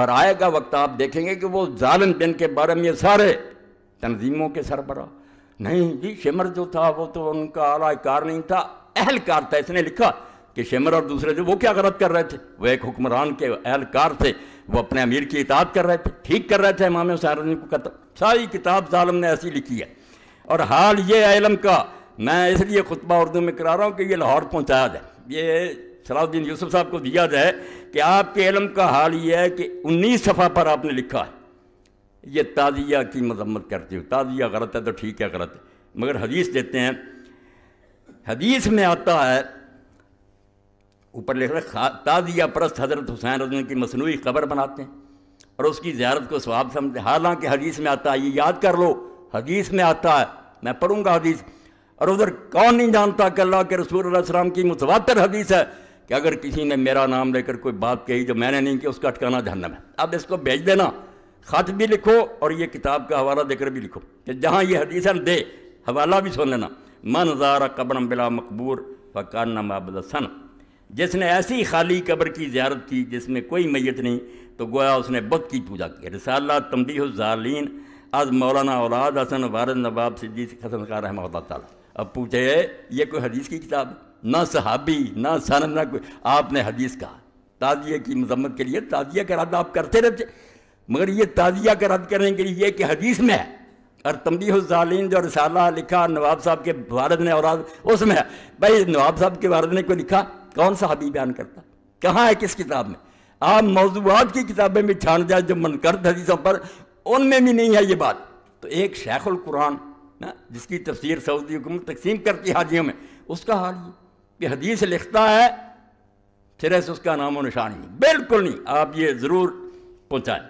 और आएगा वक्त आप देखेंगे कि वो जालन दिन के बारे में सारे तनजीमों के सरबरा नहीं जी शिमर जो था वो तो उनका आलाकार नहीं था अहलकार था इसने लिखा कि शिमर और दूसरे जो वो क्या गलत कर रहे थे वो एक हुक्मरान के अहलकार थे वो अपने अमीर की इताद कर रहे थे ठीक कर रहे थे इमाम हुसैन को कतल सारी किताब जालम ने ऐसी लिखी है और हाल ये आलम का मैं इसलिए खुतबा उर्दू में करा रहा हूँ कि ये लाहौर पहुँचाया जाए ये सलाउद्दीन यूसुफ साहब को दिया जाए कि आपके इलम का हाल यह है कि उन्नीस सफ़ा पर आपने लिखा है ये ताज़िया की मजम्मत करती हूँ ताज़िया गलत है तो ठीक है गलत है मगर हदीस देते हैं हदीस में आता है ऊपर लिख रहे ताज़िया परस्त हज़रत हुसैन रजन की मसनू खबर बनाते हैं और उसकी ज्यारत को स्वाब समझते हालांकि हदीस में आता है ये याद कर लो हदीस में आता है मैं पढ़ूंगा हदीस और उधर कौन नहीं जानता कि अल्लाह के रसूल सलाम की मुतवातर हदीस है कि अगर किसी ने मेरा नाम लेकर कोई बात कही जो मैंने नहीं की उसका अटकाना जहनम है अब इसको भेज देना खत भी लिखो और ये किताब का हवाला देकर भी लिखो कि जहाँ ये हदीसन दे हवाला भी सुन लेना मन ज़ारा क़बर बिला मकबूर फ़काना माबदसन जिसने ऐसी खाली कब्र की ज्यारत की जिसमें कोई मैयत नहीं तो गोया उसने बुद्ध की पूजा की रसाला जालीन आज मौलाना औलाद हसन वारद नवाब सिद्दीक हसन का रहमत अब पूछे ये कोई हदीस की किताब है ना सहाबी ना सन ना कोई आपने हदीस कहा ताजिए की मजम्मत के लिए ताजिया का रद्द आप करते रहते मगर ये ताजिया का रद्द करने के लिए कि हदीस में है और तमदी हुसालीन जो रसाला लिखा नवाब साहब के वारद ने और उसमें है भाई नवाब साहब के वारद ने कोई लिखा कौन सा हबी बयान करता कहाँ है किस किताब में आप मौजूद की किताबें भी छान जाए जो मनकर्द हदीसों पर उनमें भी नहीं है ये बात तो एक शेखुल कुरान ना जिसकी तफसीर सऊदी हुकूमत तकसीम करती हाजियों में उसका हाल ये कि हदीस लिखता है फिर से उसका नामो निशान ही बिल्कुल नहीं आप ये ज़रूर पहुँचाएँ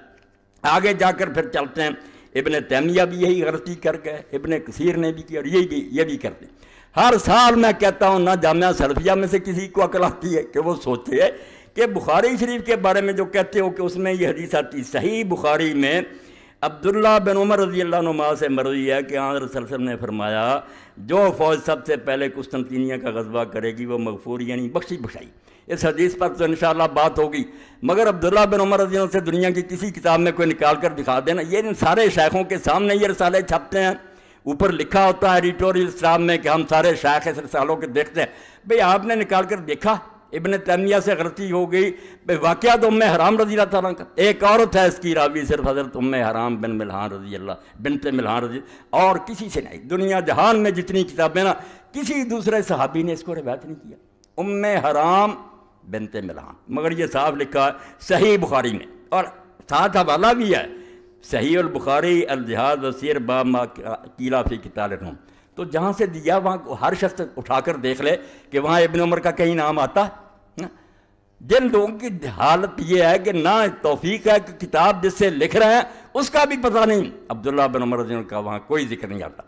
आगे जाकर फिर चलते हैं इबन तैमिया भी यही गलती कर गए इबन कसीर ने भी की और यही भी ये भी करते हर साल मैं कहता हूँ ना जामिया सलफिया में से किसी को अकल आती है कि वो हैं कि बुखारी शरीफ के बारे में जो कहते हो कि उसमें ये हदीस आती सही बुखारी में अब्दुल्ला बिन उमर रजी अल्लाह से मर्जी है कि आन रसलम ने फरमाया जो फ़ौज सबसे पहले कुस्तनतीनिया का गजबा करेगी वो मकफूर यानी बख्शी बखाई इस हदीस पर तो इन बात होगी मगर अब्दुल्ला बिन उमर रजी से दुनिया की किसी किताब में कोई निकाल कर दिखा देना ये इन सारे शाखों के सामने ये रसाले छपते हैं ऊपर लिखा होता है एडिटोरियल स्टाफ में कि हम सारे इस रसालों के देखते हैं भाई आपने निकाल कर देखा इबन तैमिया से गलती हो गई भाई वाक़ तो उम हराम रजी अल्लाह का एक औरत है इसकी रावी सिर्फ हजरत उम हराम बिन मिलहान रजी अल्लाह बिन मिलहान रजी और किसी से नहीं दुनिया जहान में जितनी किताबें ना किसी दूसरे सहाबी ने इसको रिवायत नहीं किया उम हराम बिनत मिलहान मगर ये साहब लिखा सही बुखारी में और साथ हवाला भी है सही बुखारी अलजहाज वसीर बामा कीला फी किताल तो जहाँ से दिया वहाँ हर शख्स उठाकर देख ले कि वहाँ इबन उमर का कहीं नाम आता है जिन लोगों की हालत ये है कि ना तोफीक है कि किताब जिससे लिख रहे हैं उसका भी पता नहीं अब्दुल्ला बिन उमर का वहाँ कोई जिक्र नहीं आता